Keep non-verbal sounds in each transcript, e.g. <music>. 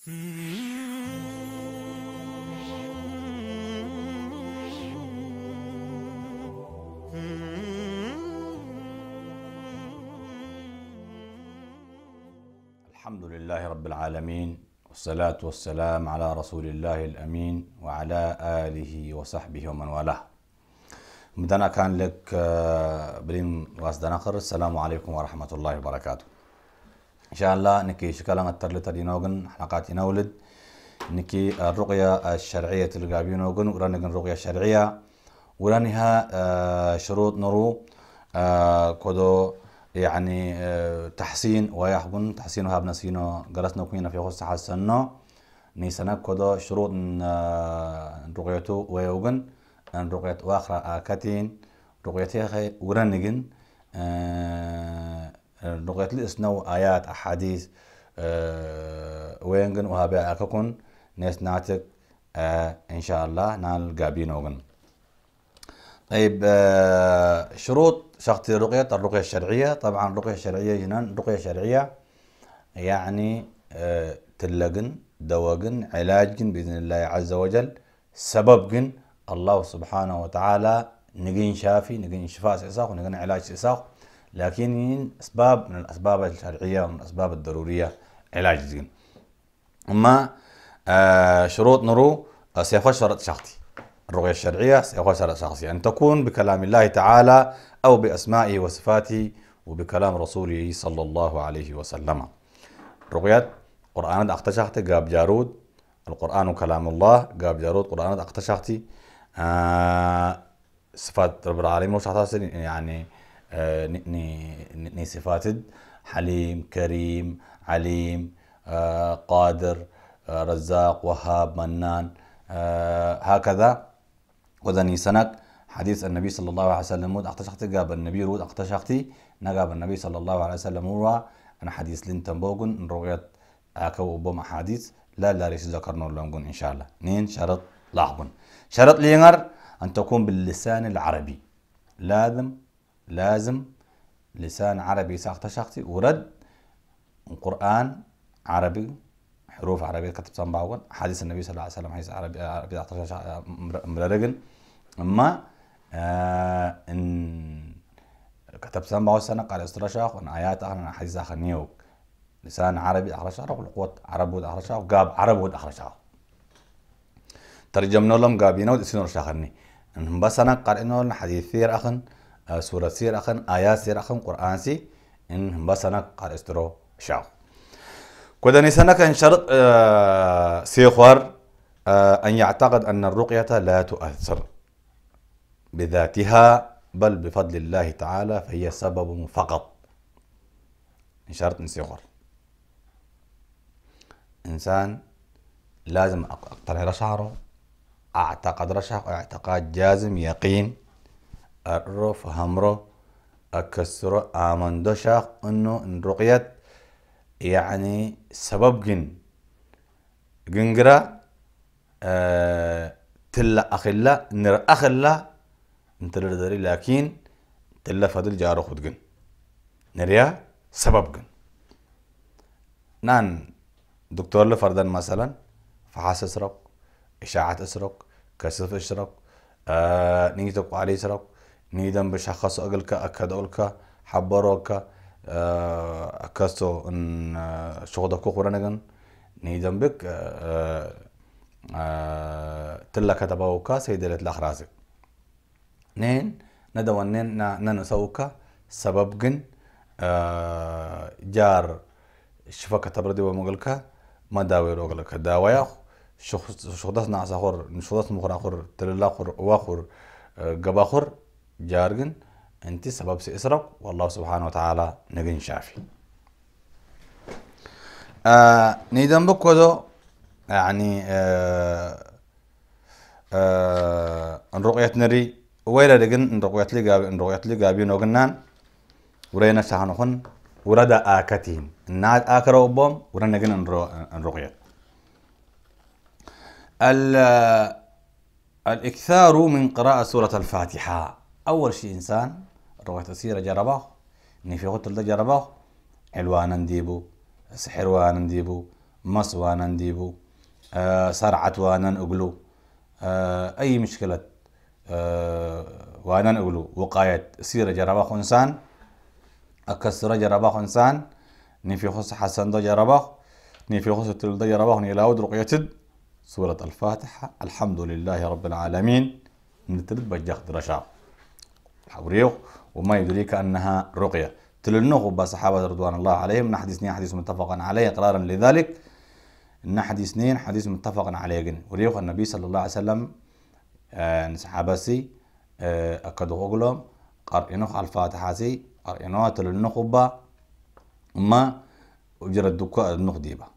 الحمد لله رب العالمين والصلاة والسلام على رسول الله الأمين وعلى آله وصحبه ومن والاه مدنا كان لك برين واسدنا السلام عليكم ورحمة الله وبركاته ان شاء الله نكي شكلا نتر نوغن حلقات نولد نكي الرقية الشرعية تلقابي نوغن ورانغن الرقيه الشرعيه ورانيها آه، شروط نرو آه، كودو يعني آه، تحسين ويحبن تحسين وهاب نسينو جلسنا كوينا في خص حسنو نيسنا كودو شروط رقيتو ويوغن رقية واخرى آكاتين رقيتها خير ورانغن أه نغيت الاسنو آيات أحاديث آه، وينغن وهابي أككن ناس ناتك آه، إن شاء الله نال قابين وغن طيب آه، شروط شخص الرقية الرقية الشرعية طبعا الرقية الشرعية جنان الرقية الشرعية يعني تلقن دواجن علاجن بإذن الله عز وجل سببقن الله سبحانه وتعالى نجين شافي نجين شفاء سيساق ونجين علاج سيساق لكن اسباب من الاسباب الشرعيه ومن الاسباب الضروريه علاج زين اما آه شروط نرو آه، سياق شرط شخصي الرؤيه الشرعيه سياق شرط شخصي ان تكون بكلام الله تعالى او باسمائه وصفاته وبكلام رسوله صلى الله عليه وسلم رؤيات قرآن أقتشحت قاب جارود القرآن كلام الله قاب جارود قرآن أقتشحتي آه صفات رب العالمين وشحتها يعني آه، ني صفاتد حليم كريم عليم آه، قادر آه، رزاق وهاب منان هكذا وذني سنك حديث النبي صلى الله عليه وسلم اختشختي قاب النبي رود اختشختي نقاب النبي صلى الله عليه وسلم ورا أنا حديث لنتن بوغن رغيت أكو بوم أحاديث لا لا ريش ذكرنا لهم إن شاء الله نين شرط لاحقن شرط لينر أن تكون باللسان العربي لازم لازم لسان عربي ساقطة شخصي ورد قرآن عربي حروف عربية كتب صنباون حديث النبي صلى الله عليه وسلم حديث عربي عربي آه، مررقن أما آه إن كتب صنباون سنة قال استرشاخ وإن آيات أخرى حديث آخر نيوك لسان عربي أخرى شاخ والقوة عرب ود أخرى شاخ قاب عرب ود أخرى شاخ ترجمنا لهم قابينا ود إسنور شاخرني بس أنا قال إنه حديث ثير أخن آه، سورة سير أخن آيات سير أخن قرآن سي إن بسنا قار استرو شاو كودا نسنك كان شرط آه، سيخوار آه، أن يعتقد أن الرقية لا تؤثر بذاتها بل بفضل الله تعالى فهي سبب فقط إن شرط نسيخوار إنسان لازم أقتنع شعره أعتقد رشح اعتقاد جازم يقين أقرأ فهمره أكسره آمن دشاق إنه إن رقيت يعني سبب جن جنجرا أه <hesitation> تلا أخلا نر أخلا انت لدري لكن تلا فضل جارو خد جن نريا سبب جن نان دكتور لفردان مثلا فحاس اسرق إشاعة اسرق كسف اسرق آه نيتك علي اسرق نيدان بشخص أقلك أكدولك حبروك آه، أكستو إن آه، شغدك قرنجن نيدان بك آه، تلا كتبوك سيدلت لأخرازك نين ندوان نين ننسوك سبب جن جار شفاكة تبردي ومقلك ما داوي روغلك داوي أخو شخص شخص نعس أخر شخص مخر أخر تلا أخر وأخر قبا أخر جارجن انت سبب سيسرق والله سبحانه وتعالى نبين شافي آه نيدن بكودو يعني آه آه ان رؤية نري ويلا دقن ان رؤية لي قابي ان رؤية لي غابي نوغنان ورينا شاهنخن وردا آكتهم الناد اكرو بوم ورنا قن ان رؤية آه، الإكثار من قراءة سورة الفاتحة أول شيء إنسان روح تسير جربه نفي غتل ده جربه علوانا نديبو سحروانا نديبو مصوانا نديبو آه سرعة وانا نقلو آه أي مشكلة آه وانا نقلو وقاية سيرة جربه إنسان أكسر جربه إنسان نفي خص حسن ده جربه نفي خص تل ده جربه نيلاود رقيتد سورة الفاتحة الحمد لله رب العالمين نترد بجاخد رشاق حوريو وما يدريك أنها رقية تلنغ بصحابة رضوان الله عليهم نحدي سنين حديث متفق عليه إقرارا لذلك نحدي سنين حديث متفق عليه وريوخ النبي صلى الله عليه وسلم آه صحابسي آه أكدو أغلوم قرئنوخ سي قرئنوها تلنغ با ما وجرد دكا النخ ديبا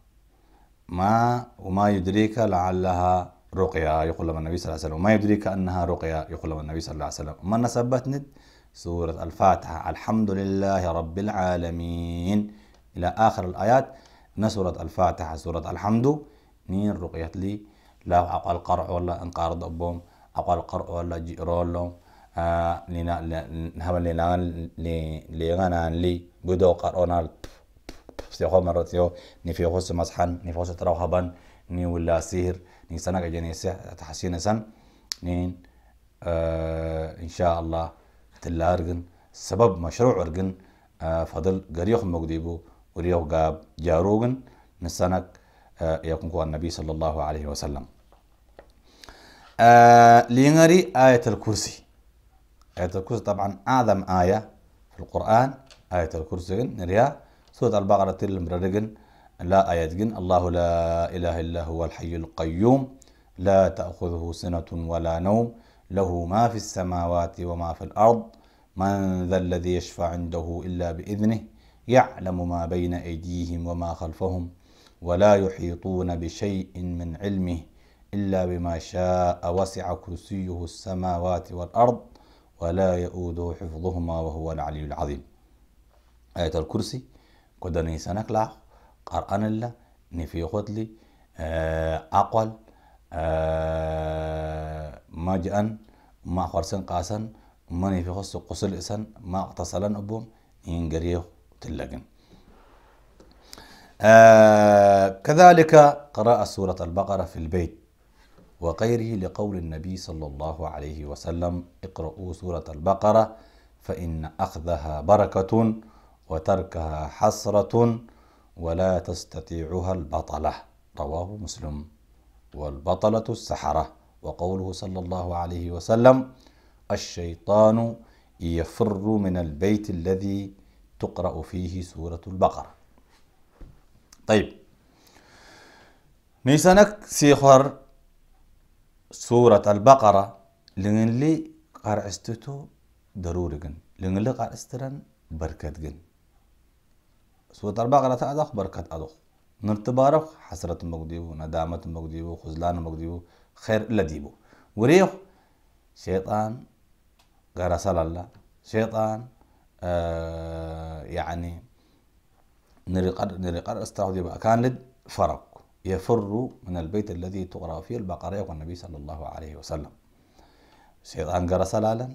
ما وما يدريك لعلها رقية يقول لما النبي صلى الله عليه وسلم ما يدريك أنها رقية يقول لما النبي صلى الله عليه وسلم ما ند سورة الفاتحة الحمد لله رب العالمين إلى آخر الآيات نسورة الفاتحة سورة الحمد نين رقيت لي لا أقل قرع ولا انقارض أبوم أقل قرع ولا جئرول لهم آه، لنا هما لنا لنا لي بدو قرعنا سيخو مرتيو نفيخو سمسحن نفيخو ستروحبن ني ولا سير جنيسة تحسين نين nin sanaga jenese taxasinasan nin eh, insha allah tilla argin sabab mashruuc argin eh, fadl garyoq mogdibu وريو قاب جاروغن نسانك يكون قوى النبي صلى الله عليه وسلم آه لينغري آية الكرسي آية الكرسي طبعا أعظم آية في القرآن آية الكرسي نريا سورة البقرة المبررقن لا آيات جن الله لا إله إلا هو الحي القيوم لا تأخذه سنة ولا نوم له ما في السماوات وما في الأرض من ذا الذي يشفع عنده إلا بإذنه يعلم ما بين أيديهم وما خلفهم ولا يحيطون بشيء من علمه إلا بما شاء وسع كرسيه السماوات والأرض ولا يؤود حفظهما وهو العلي العظيم آية الكرسي قد نيسانك لاخ الله نفي نفيغدلي آه، أقل آه، مجأن ما خرسن قاسن ما خص قصل إسن ما اقتصلن أبوم ينقريه تلقن آه كذلك قراءة سورة البقرة في البيت وغيره لقول النبي صلى الله عليه وسلم اقرؤوا سورة البقرة فإن أخذها بركة وتركها حسرة ولا تستطيعها البطلة رواه مسلم والبطلة السحرة وقوله صلى الله عليه وسلم الشيطان يفر من البيت الذي تقرأ فيه سورة البقرة طيب نيسانك سيخر سورة البقرة لنلي قرأستو ضروري لنلي قرأسترن بركتجن سوتربا غلطة أدخ بركة أدخ نرتبارخ حسرة مقديو ندامة مقديو خزلان مقديو خير لديبو وريخ شيطان غرسل الله شيطان آه يعني نرقر نرقر استعوذ بقى كان لد فرق يفر من البيت الذي تقرأ فيه البقرة والنبي صلى الله عليه وسلم شيطان غرسل الله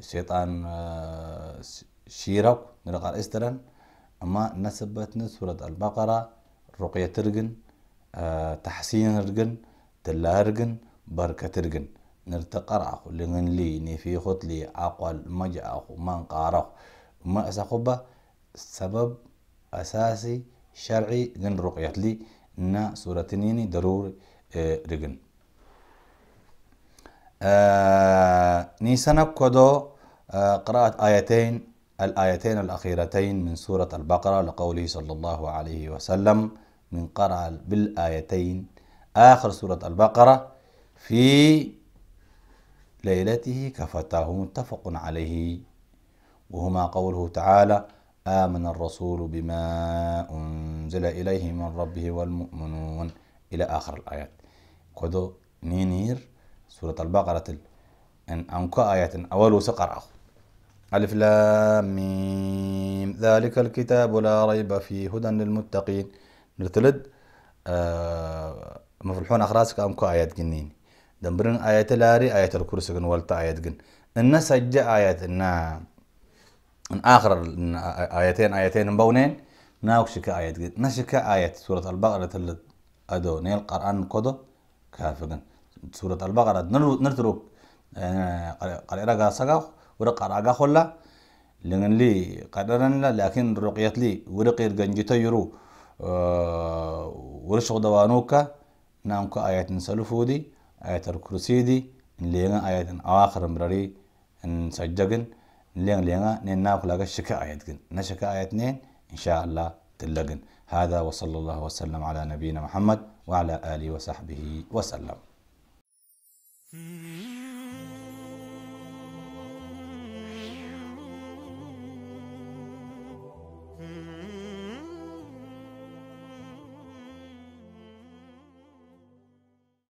شيطان آه شيرك نرقر استرن اما نسبتنا سورة البقرة رقية ترجن آه، تحسين رجن تلا رجن بركة رجن نرتقرع لغن لي نفي خط لي عقل مجع من قارخ ما أسخبه سبب أساسي شرعي جن رقية لي إن نيني ضروري آه رجن آه نيسانك كدو آه، قراءة آيتين الآيتين الأخيرتين من سورة البقرة لقوله صلى الله عليه وسلم من قرأ بالآيتين آخر سورة البقرة في ليلته كفتاه متفق عليه وهما قوله تعالى آمن الرسول بما أنزل إليه من ربه والمؤمنون إلى آخر الآيات كدو نينير سورة البقرة أن أنك آية أول سقر أخو ألف لام ميم ذلك الكتاب لا ريب فيه هدى للمتقين نرتلد آه مفلحون أخراسك أمكو آيات جنين دمبرن آيات لاري آيات الكرسي جن والتا آيات جن إن سجى آيات إن إن آخر إن آيتين آيتين مبونين ناوشك آيات جن نشك آيات سورة البقرة اللي أدو نيل قرآن كودو كافجن سورة البقرة نرتلو آه، قرأ رجع سقاخ ورق راجا خلا لأن لي قدرنا لكن رقية لي ورق الجنجتا يرو آه، ورش دوانوكا نامك آيات سلفودي آيات الكرسي دي لينا آيات آخر إن نسجقن لين لين نناك لغا شكا آيات نشكا آيات نين إن شاء الله تلقن هذا وصلى الله وسلم على نبينا محمد وعلى آله وصحبه وسلم hmm.